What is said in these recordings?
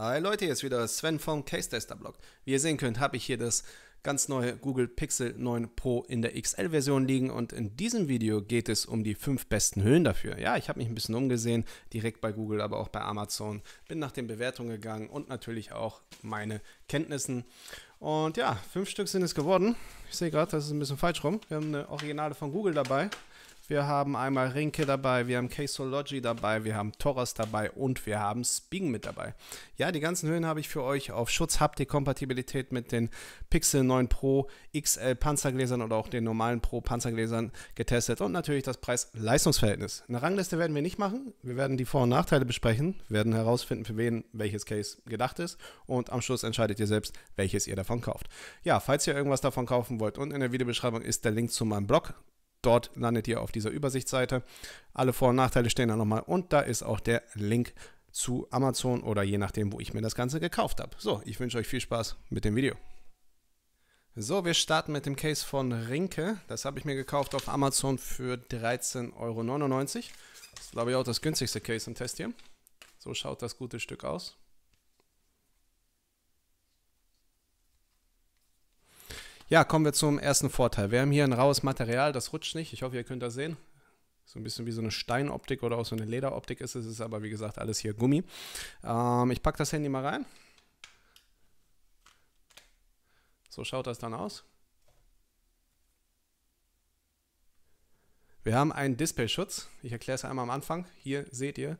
Hi Leute, jetzt wieder Sven vom Case Tester Blog. Wie ihr sehen könnt, habe ich hier das ganz neue Google Pixel 9 Pro in der XL-Version liegen und in diesem Video geht es um die fünf besten Hüllen dafür. Ja, ich habe mich ein bisschen umgesehen, direkt bei Google, aber auch bei Amazon, bin nach den Bewertungen gegangen und natürlich auch meine Kenntnissen. Und ja, fünf Stück sind es geworden. Ich sehe gerade, das ist ein bisschen falsch rum. Wir haben eine Originale von Google dabei. Wir haben einmal Rinke dabei, wir haben Caseology dabei, wir haben Torres dabei und wir haben Sping mit dabei. Ja, die ganzen Höhen habe ich für euch auf Schutz, habt ihr Kompatibilität mit den Pixel 9 Pro XL Panzergläsern oder auch den normalen Pro Panzergläsern getestet und natürlich das Preis-Leistungsverhältnis. Eine Rangliste werden wir nicht machen, wir werden die Vor- und Nachteile besprechen, werden herausfinden, für wen welches Case gedacht ist und am Schluss entscheidet ihr selbst, welches ihr davon kauft. Ja, falls ihr irgendwas davon kaufen wollt, und in der Videobeschreibung ist der Link zu meinem Blog Dort landet ihr auf dieser Übersichtsseite. Alle Vor- und Nachteile stehen da nochmal und da ist auch der Link zu Amazon oder je nachdem, wo ich mir das Ganze gekauft habe. So, ich wünsche euch viel Spaß mit dem Video. So, wir starten mit dem Case von Rinke. Das habe ich mir gekauft auf Amazon für 13,99 Euro. Das ist, glaube ich, auch das günstigste Case im Test hier. So schaut das gute Stück aus. Ja, kommen wir zum ersten Vorteil. Wir haben hier ein raues Material, das rutscht nicht. Ich hoffe, ihr könnt das sehen. So ein bisschen wie so eine Steinoptik oder auch so eine Lederoptik ist es. Es ist aber, wie gesagt, alles hier Gummi. Ähm, ich packe das Handy mal rein. So schaut das dann aus. Wir haben einen Displayschutz. Ich erkläre es einmal am Anfang. Hier seht ihr,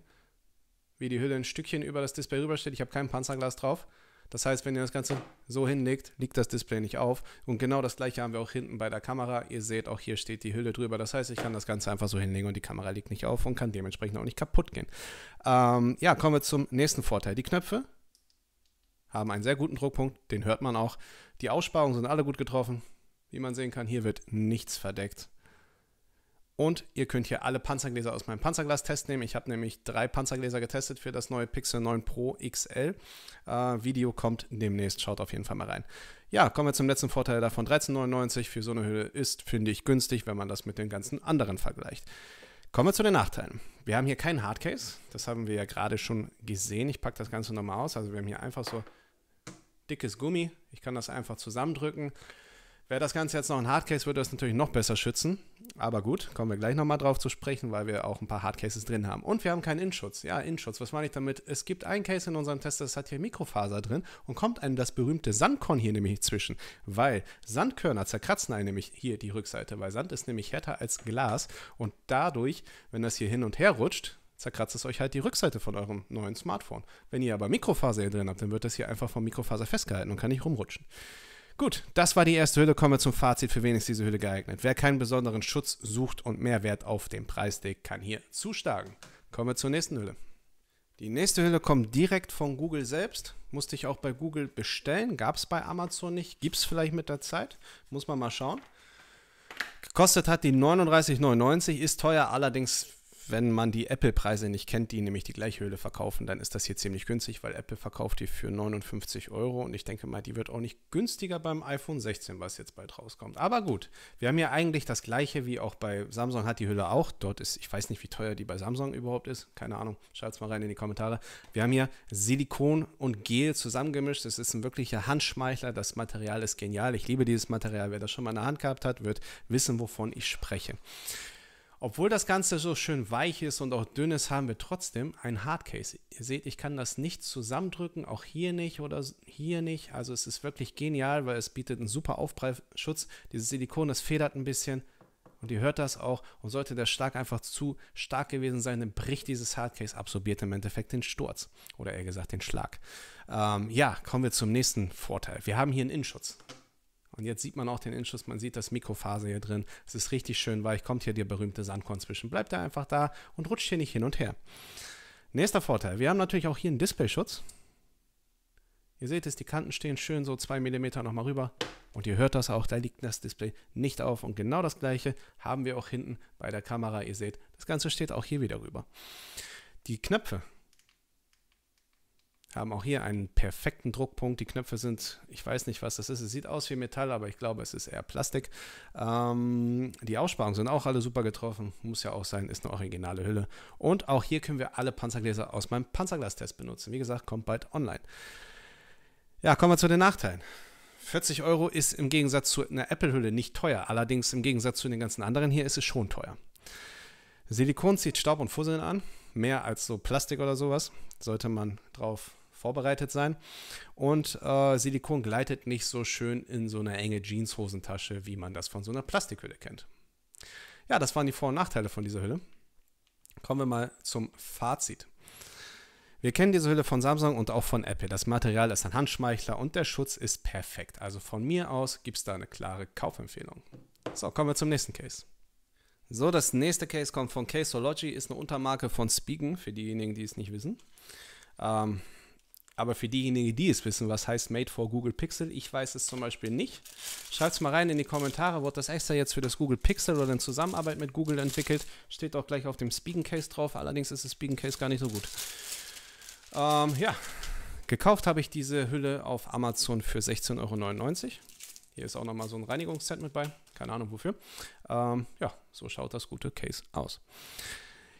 wie die Hülle ein Stückchen über das Display rübersteht. Ich habe kein Panzerglas drauf. Das heißt, wenn ihr das Ganze so hinlegt, liegt das Display nicht auf. Und genau das gleiche haben wir auch hinten bei der Kamera. Ihr seht, auch hier steht die Hülle drüber. Das heißt, ich kann das Ganze einfach so hinlegen und die Kamera liegt nicht auf und kann dementsprechend auch nicht kaputt gehen. Ähm, ja, kommen wir zum nächsten Vorteil. Die Knöpfe haben einen sehr guten Druckpunkt, den hört man auch. Die Aussparungen sind alle gut getroffen. Wie man sehen kann, hier wird nichts verdeckt. Und ihr könnt hier alle Panzergläser aus meinem Panzerglastest nehmen. Ich habe nämlich drei Panzergläser getestet für das neue Pixel 9 Pro XL. Äh, Video kommt demnächst, schaut auf jeden Fall mal rein. Ja, kommen wir zum letzten Vorteil davon. 13,99 für so eine Hülle ist, finde ich, günstig, wenn man das mit den ganzen anderen vergleicht. Kommen wir zu den Nachteilen. Wir haben hier keinen Hardcase, das haben wir ja gerade schon gesehen. Ich packe das Ganze nochmal aus. Also wir haben hier einfach so dickes Gummi. Ich kann das einfach zusammendrücken. Wäre das Ganze jetzt noch ein Hardcase, würde das natürlich noch besser schützen. Aber gut, kommen wir gleich nochmal drauf zu sprechen, weil wir auch ein paar Hardcases drin haben. Und wir haben keinen In-Schutz. Ja, In-Schutz, was meine ich damit? Es gibt ein Case in unserem Test, das hat hier Mikrofaser drin und kommt einem das berühmte Sandkorn hier nämlich zwischen. Weil Sandkörner zerkratzen einem nämlich hier die Rückseite, weil Sand ist nämlich härter als Glas und dadurch, wenn das hier hin und her rutscht, zerkratzt es euch halt die Rückseite von eurem neuen Smartphone. Wenn ihr aber Mikrofaser hier drin habt, dann wird das hier einfach vom Mikrofaser festgehalten und kann nicht rumrutschen. Gut, das war die erste Hülle. Kommen wir zum Fazit, für wen ist diese Hülle geeignet. Wer keinen besonderen Schutz sucht und mehr Wert auf dem legt, kann hier zuschlagen. Kommen wir zur nächsten Hülle. Die nächste Hülle kommt direkt von Google selbst. Musste ich auch bei Google bestellen. Gab es bei Amazon nicht. Gibt es vielleicht mit der Zeit. Muss man mal schauen. Gekostet hat die 39,99. Ist teuer, allerdings wenn man die Apple-Preise nicht kennt, die nämlich die gleiche Höhle verkaufen, dann ist das hier ziemlich günstig, weil Apple verkauft die für 59 Euro und ich denke mal, die wird auch nicht günstiger beim iPhone 16, was jetzt bald rauskommt. Aber gut, wir haben ja eigentlich das gleiche wie auch bei Samsung hat die Hülle auch. Dort ist, ich weiß nicht, wie teuer die bei Samsung überhaupt ist, keine Ahnung, schreibt es mal rein in die Kommentare. Wir haben hier Silikon und Gel zusammengemischt. Das ist ein wirklicher Handschmeichler. Das Material ist genial. Ich liebe dieses Material. Wer das schon mal in der Hand gehabt hat, wird wissen, wovon ich spreche. Obwohl das Ganze so schön weich ist und auch dünn ist, haben wir trotzdem ein Hardcase. Ihr seht, ich kann das nicht zusammendrücken, auch hier nicht oder hier nicht. Also es ist wirklich genial, weil es bietet einen super Aufprallschutz. Dieses Silikon, das federt ein bisschen und ihr hört das auch. Und sollte der Schlag einfach zu stark gewesen sein, dann bricht dieses Hardcase, absorbiert im Endeffekt den Sturz oder eher gesagt den Schlag. Ähm, ja, kommen wir zum nächsten Vorteil. Wir haben hier einen Innenschutz. Und jetzt sieht man auch den Inschuss, man sieht das Mikrofaser hier drin. Es ist richtig schön weich, kommt hier der berühmte Sandkorn zwischen. Bleibt er einfach da und rutscht hier nicht hin und her. Nächster Vorteil, wir haben natürlich auch hier einen Displayschutz. Ihr seht es, die Kanten stehen schön so 2 mm nochmal rüber. Und ihr hört das auch, da liegt das Display nicht auf. Und genau das gleiche haben wir auch hinten bei der Kamera. Ihr seht, das Ganze steht auch hier wieder rüber. Die Knöpfe, haben auch hier einen perfekten Druckpunkt. Die Knöpfe sind, ich weiß nicht, was das ist. Es sieht aus wie Metall, aber ich glaube, es ist eher Plastik. Ähm, die Aussparungen sind auch alle super getroffen. Muss ja auch sein, ist eine originale Hülle. Und auch hier können wir alle Panzergläser aus meinem Panzerglastest benutzen. Wie gesagt, kommt bald online. Ja, kommen wir zu den Nachteilen. 40 Euro ist im Gegensatz zu einer Apple-Hülle nicht teuer. Allerdings im Gegensatz zu den ganzen anderen hier ist es schon teuer. Silikon zieht Staub und Fusseln an. Mehr als so Plastik oder sowas. Sollte man drauf vorbereitet sein. Und äh, Silikon gleitet nicht so schön in so eine enge Jeanshosentasche, wie man das von so einer Plastikhülle kennt. Ja, das waren die Vor- und Nachteile von dieser Hülle. Kommen wir mal zum Fazit. Wir kennen diese Hülle von Samsung und auch von Apple. Das Material ist ein Handschmeichler und der Schutz ist perfekt. Also von mir aus gibt es da eine klare Kaufempfehlung. So, kommen wir zum nächsten Case. So, das nächste Case kommt von Caseology, ist eine Untermarke von Spigen, für diejenigen, die es nicht wissen. Ähm, aber für diejenigen, die es wissen, was heißt Made for Google Pixel, ich weiß es zum Beispiel nicht. Schreibt es mal rein in die Kommentare, wurde das extra jetzt für das Google Pixel oder in Zusammenarbeit mit Google entwickelt. Steht auch gleich auf dem Speaking Case drauf, allerdings ist das Speaking Case gar nicht so gut. Ähm, ja, gekauft habe ich diese Hülle auf Amazon für 16,99 Euro. Hier ist auch nochmal so ein Reinigungsset mit bei, keine Ahnung wofür. Ähm, ja, so schaut das gute Case aus.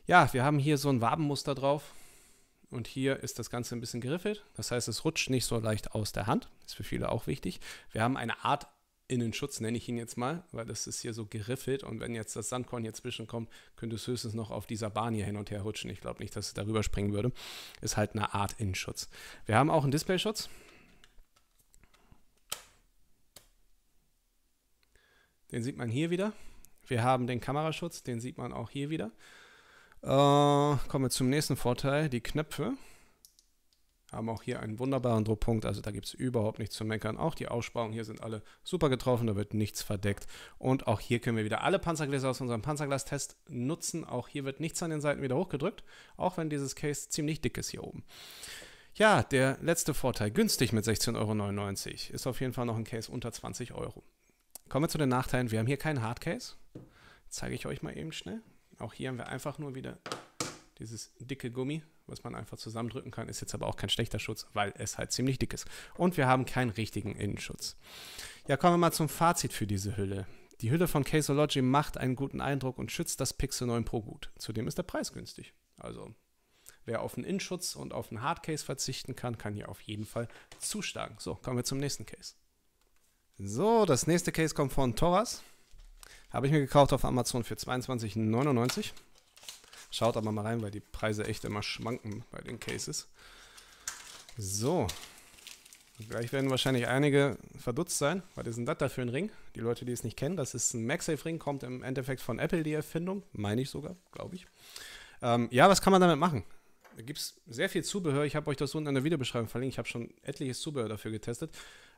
Ja, wir haben hier so ein Wabenmuster drauf und hier ist das Ganze ein bisschen geriffelt. Das heißt, es rutscht nicht so leicht aus der Hand. Ist für viele auch wichtig. Wir haben eine Art Innenschutz, nenne ich ihn jetzt mal, weil das ist hier so geriffelt. Und wenn jetzt das Sandkorn hier zwischenkommt, könnte es höchstens noch auf dieser Bahn hier hin und her rutschen. Ich glaube nicht, dass es darüber springen würde. Ist halt eine Art Innenschutz. Wir haben auch einen Displayschutz. Den sieht man hier wieder. Wir haben den Kameraschutz, den sieht man auch hier wieder. Äh, kommen wir zum nächsten Vorteil, die Knöpfe. Haben auch hier einen wunderbaren Druckpunkt, also da gibt es überhaupt nichts zu meckern. Auch die Aussparungen hier sind alle super getroffen, da wird nichts verdeckt. Und auch hier können wir wieder alle Panzergläser aus unserem Panzerglastest nutzen. Auch hier wird nichts an den Seiten wieder hochgedrückt, auch wenn dieses Case ziemlich dick ist hier oben. Ja, der letzte Vorteil, günstig mit 16,99 Euro, ist auf jeden Fall noch ein Case unter 20 Euro. Kommen wir zu den Nachteilen. Wir haben hier keinen Hardcase. Zeige ich euch mal eben schnell. Auch hier haben wir einfach nur wieder dieses dicke Gummi, was man einfach zusammendrücken kann, ist jetzt aber auch kein schlechter Schutz, weil es halt ziemlich dick ist. Und wir haben keinen richtigen Innenschutz. Ja, kommen wir mal zum Fazit für diese Hülle. Die Hülle von Caseology macht einen guten Eindruck und schützt das Pixel 9 Pro gut. Zudem ist der Preis günstig. Also, wer auf einen Innenschutz und auf einen Hardcase verzichten kann, kann hier auf jeden Fall zuschlagen. So, kommen wir zum nächsten Case. So, das nächste Case kommt von Torres. Habe ich mir gekauft auf Amazon für 22,99. Schaut aber mal rein, weil die Preise echt immer schwanken bei den Cases. So. Gleich werden wahrscheinlich einige verdutzt sein. Was ist denn das für ein Ring? Die Leute, die es nicht kennen, das ist ein MagSafe-Ring, kommt im Endeffekt von Apple, die Erfindung. Meine ich sogar, glaube ich. Ähm, ja, was kann man damit machen? Da gibt es sehr viel Zubehör. Ich habe euch das unten in der Videobeschreibung verlinkt. Ich habe schon etliches Zubehör dafür getestet.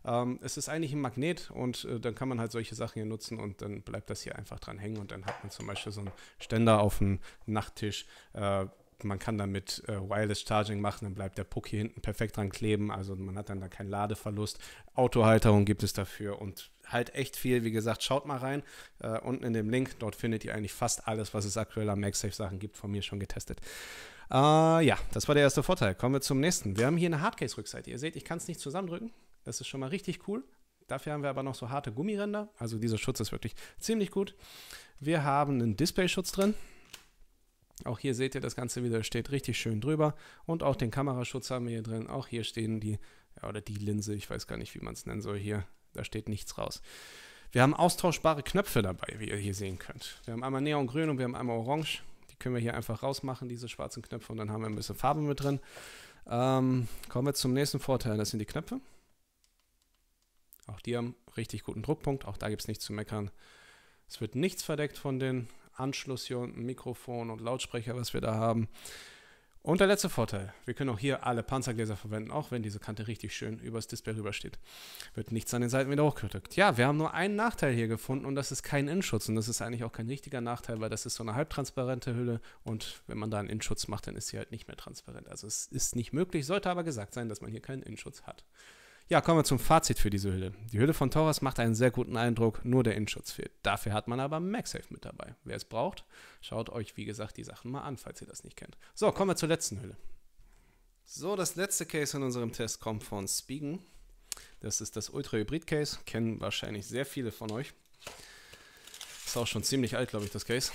Ähm, es ist eigentlich ein Magnet und äh, dann kann man halt solche Sachen hier nutzen und dann bleibt das hier einfach dran hängen und dann hat man zum Beispiel so einen Ständer auf dem Nachttisch. Äh, man kann damit äh, Wireless Charging machen, dann bleibt der Puck hier hinten perfekt dran kleben, also man hat dann da keinen Ladeverlust. Autohalterung gibt es dafür und halt echt viel. Wie gesagt, schaut mal rein. Äh, unten in dem Link, dort findet ihr eigentlich fast alles, was es aktuell an MagSafe-Sachen gibt, von mir schon getestet. Äh, ja, das war der erste Vorteil. Kommen wir zum nächsten. Wir haben hier eine Hardcase-Rückseite. Ihr seht, ich kann es nicht zusammendrücken. Das ist schon mal richtig cool. Dafür haben wir aber noch so harte Gummiränder. Also dieser Schutz ist wirklich ziemlich gut. Wir haben einen Display-Schutz drin. Auch hier seht ihr, das Ganze wieder steht richtig schön drüber. Und auch den Kameraschutz haben wir hier drin. Auch hier stehen die, ja, oder die Linse, ich weiß gar nicht, wie man es nennen soll hier. Da steht nichts raus. Wir haben austauschbare Knöpfe dabei, wie ihr hier sehen könnt. Wir haben einmal Neongrün und wir haben einmal Orange. Die können wir hier einfach rausmachen, diese schwarzen Knöpfe. Und dann haben wir ein bisschen Farbe mit drin. Ähm, kommen wir zum nächsten Vorteil, das sind die Knöpfe. Auch die haben richtig guten Druckpunkt, auch da gibt es nichts zu meckern. Es wird nichts verdeckt von den Anschluss hier unten, Mikrofon und Lautsprecher, was wir da haben. Und der letzte Vorteil, wir können auch hier alle Panzergläser verwenden, auch wenn diese Kante richtig schön übers Display rübersteht. Wird nichts an den Seiten wieder hochgedrückt. Ja, wir haben nur einen Nachteil hier gefunden und das ist kein Innenschutz. Und das ist eigentlich auch kein richtiger Nachteil, weil das ist so eine halbtransparente Hülle und wenn man da einen Innenschutz macht, dann ist sie halt nicht mehr transparent. Also es ist nicht möglich, sollte aber gesagt sein, dass man hier keinen Innenschutz hat. Ja, kommen wir zum Fazit für diese Hülle. Die Hülle von Torres macht einen sehr guten Eindruck, nur der Innenschutz fehlt. Dafür hat man aber MagSafe mit dabei. Wer es braucht, schaut euch wie gesagt die Sachen mal an, falls ihr das nicht kennt. So, kommen wir zur letzten Hülle. So, das letzte Case in unserem Test kommt von Spigen. Das ist das Ultra Hybrid Case, kennen wahrscheinlich sehr viele von euch. Ist auch schon ziemlich alt, glaube ich, das Case.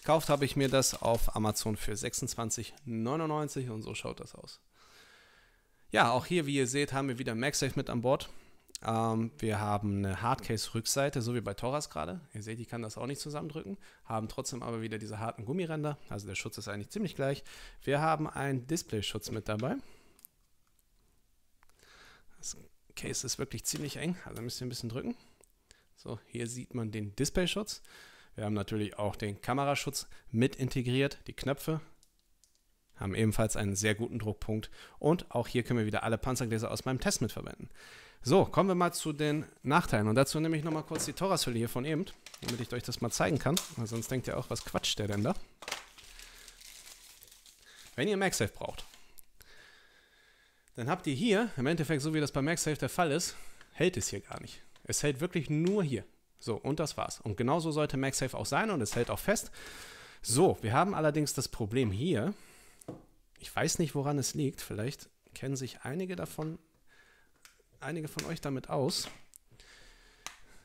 Gekauft habe ich mir das auf Amazon für 26,99 und so schaut das aus. Ja, auch hier, wie ihr seht, haben wir wieder MagSafe mit an Bord. Ähm, wir haben eine Hardcase-Rückseite, so wie bei Toras gerade. Ihr seht, ich kann das auch nicht zusammendrücken. Haben trotzdem aber wieder diese harten Gummiränder. Also der Schutz ist eigentlich ziemlich gleich. Wir haben einen Display-Schutz mit dabei. Das Case ist wirklich ziemlich eng, also müsst ihr ein bisschen drücken. So, hier sieht man den Display-Schutz. Wir haben natürlich auch den Kameraschutz mit integriert, die Knöpfe haben ebenfalls einen sehr guten Druckpunkt und auch hier können wir wieder alle Panzergläser aus meinem Test mitverwenden. So, kommen wir mal zu den Nachteilen und dazu nehme ich nochmal kurz die Torashülle hier von eben, damit ich euch das mal zeigen kann, weil sonst denkt ihr auch, was quatscht der denn da? Wenn ihr MagSafe braucht, dann habt ihr hier, im Endeffekt so wie das bei MagSafe der Fall ist, hält es hier gar nicht. Es hält wirklich nur hier. So, und das war's. Und genauso sollte MagSafe auch sein und es hält auch fest. So, wir haben allerdings das Problem hier, ich weiß nicht, woran es liegt. Vielleicht kennen sich einige davon, einige von euch damit aus.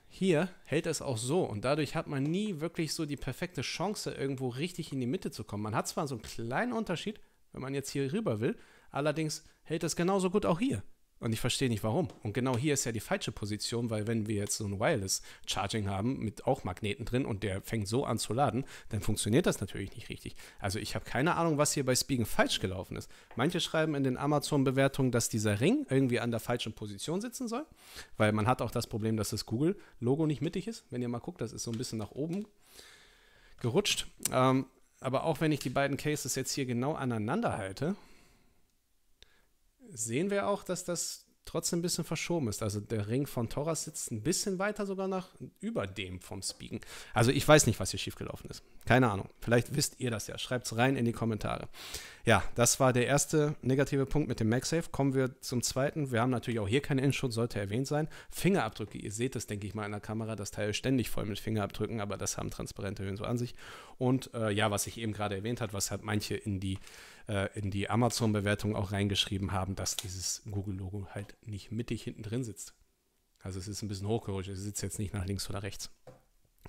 Hier hält es auch so und dadurch hat man nie wirklich so die perfekte Chance, irgendwo richtig in die Mitte zu kommen. Man hat zwar so einen kleinen Unterschied, wenn man jetzt hier rüber will, allerdings hält es genauso gut auch hier. Und ich verstehe nicht warum. Und genau hier ist ja die falsche Position, weil wenn wir jetzt so ein Wireless Charging haben mit auch Magneten drin und der fängt so an zu laden, dann funktioniert das natürlich nicht richtig. Also ich habe keine Ahnung, was hier bei Spiegen falsch gelaufen ist. Manche schreiben in den Amazon-Bewertungen, dass dieser Ring irgendwie an der falschen Position sitzen soll, weil man hat auch das Problem, dass das Google-Logo nicht mittig ist. Wenn ihr mal guckt, das ist so ein bisschen nach oben gerutscht. Ähm, aber auch wenn ich die beiden Cases jetzt hier genau aneinander halte, sehen wir auch, dass das trotzdem ein bisschen verschoben ist. Also der Ring von Torres sitzt ein bisschen weiter sogar nach über dem vom Spiegen. Also ich weiß nicht, was hier schiefgelaufen ist. Keine Ahnung. Vielleicht wisst ihr das ja. Schreibt es rein in die Kommentare. Ja, das war der erste negative Punkt mit dem MagSafe. Kommen wir zum zweiten. Wir haben natürlich auch hier keinen Endschutz, sollte erwähnt sein. Fingerabdrücke. Ihr seht das, denke ich mal, in der Kamera. Das Teil ist ständig voll mit Fingerabdrücken, aber das haben transparente Höhen so an sich. Und äh, ja, was ich eben gerade erwähnt habe, was halt manche in die, äh, in die Amazon-Bewertung auch reingeschrieben haben, dass dieses Google-Logo halt nicht mittig hinten drin sitzt. Also es ist ein bisschen hochgerutscht. Es sitzt jetzt nicht nach links oder rechts.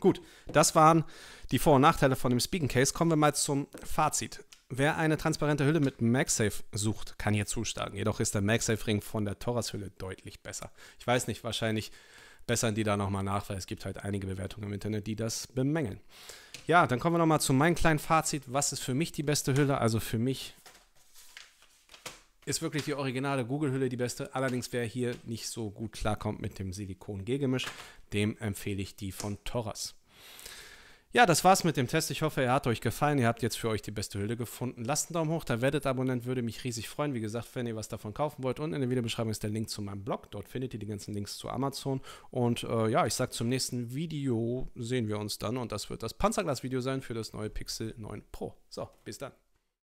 Gut, das waren die Vor- und Nachteile von dem Speaking Case. Kommen wir mal zum Fazit. Wer eine transparente Hülle mit MagSafe sucht, kann hier zuschlagen. Jedoch ist der MagSafe-Ring von der Torres-Hülle deutlich besser. Ich weiß nicht, wahrscheinlich bessern die da nochmal nach, weil es gibt halt einige Bewertungen im Internet, die das bemängeln. Ja, dann kommen wir nochmal zu meinem kleinen Fazit. Was ist für mich die beste Hülle? Also für mich ist wirklich die originale Google-Hülle die beste. Allerdings, wer hier nicht so gut klarkommt mit dem Silikon-G-Gemisch, dem empfehle ich die von Torres. Ja, das war's mit dem Test. Ich hoffe, er hat euch gefallen. Ihr habt jetzt für euch die beste Hülle gefunden. Lasst einen Daumen hoch, da werdet Abonnent, würde mich riesig freuen. Wie gesagt, wenn ihr was davon kaufen wollt, unten in der Videobeschreibung ist der Link zu meinem Blog. Dort findet ihr die ganzen Links zu Amazon. Und äh, ja, ich sag zum nächsten Video sehen wir uns dann. Und das wird das Panzerglas-Video sein für das neue Pixel 9 Pro. So, bis dann.